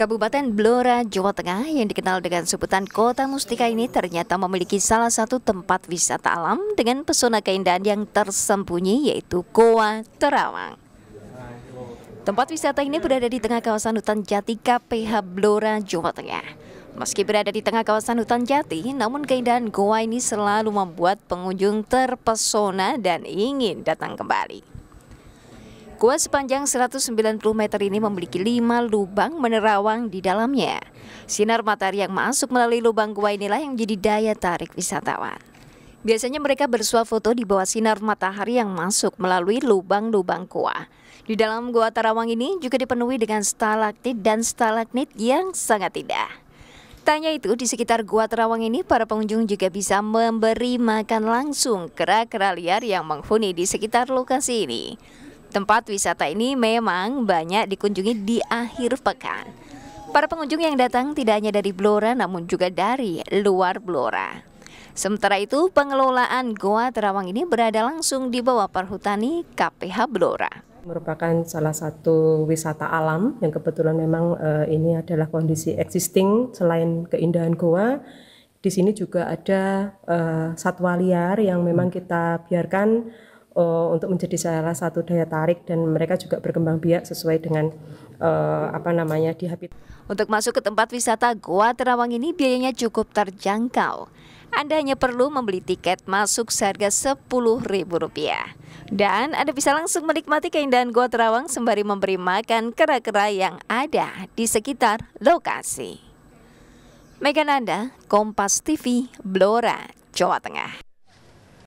Kabupaten Blora, Jawa Tengah yang dikenal dengan sebutan Kota Mustika ini ternyata memiliki salah satu tempat wisata alam dengan pesona keindahan yang tersembunyi yaitu Goa Terawang. Tempat wisata ini berada di tengah kawasan hutan jati KPH Blora, Jawa Tengah. Meski berada di tengah kawasan hutan jati, namun keindahan goa ini selalu membuat pengunjung terpesona dan ingin datang kembali. Gua sepanjang 190 meter ini memiliki lima lubang menerawang di dalamnya. Sinar matahari yang masuk melalui lubang gua inilah yang menjadi daya tarik wisatawan. Biasanya mereka bersuah foto di bawah sinar matahari yang masuk melalui lubang-lubang gua. Di dalam gua Tarawang ini juga dipenuhi dengan stalaktit dan stalagmit yang sangat indah. Tanya itu, di sekitar Gua Terawang ini para pengunjung juga bisa memberi makan langsung kera-kera liar yang menghuni di sekitar lokasi ini. Tempat wisata ini memang banyak dikunjungi di akhir pekan. Para pengunjung yang datang tidak hanya dari Blora namun juga dari luar Blora. Sementara itu, pengelolaan Goa Terawang ini berada langsung di bawah Perhutani KPH Blora. Merupakan salah satu wisata alam yang kebetulan memang eh, ini adalah kondisi existing selain keindahan Goa. Di sini juga ada eh, satwa liar yang memang kita biarkan uh, untuk menjadi salah satu daya tarik dan mereka juga berkembang biak sesuai dengan uh, apa namanya di habitat. Untuk masuk ke tempat wisata Goa Terawang ini biayanya cukup terjangkau. Anda hanya perlu membeli tiket masuk seharga Rp10.000. Dan Anda bisa langsung menikmati keindahan Goa Terawang sembari memberi makan kera-kera yang ada di sekitar lokasi. Megananda, Kompas TV, Blora, Jawa Tengah.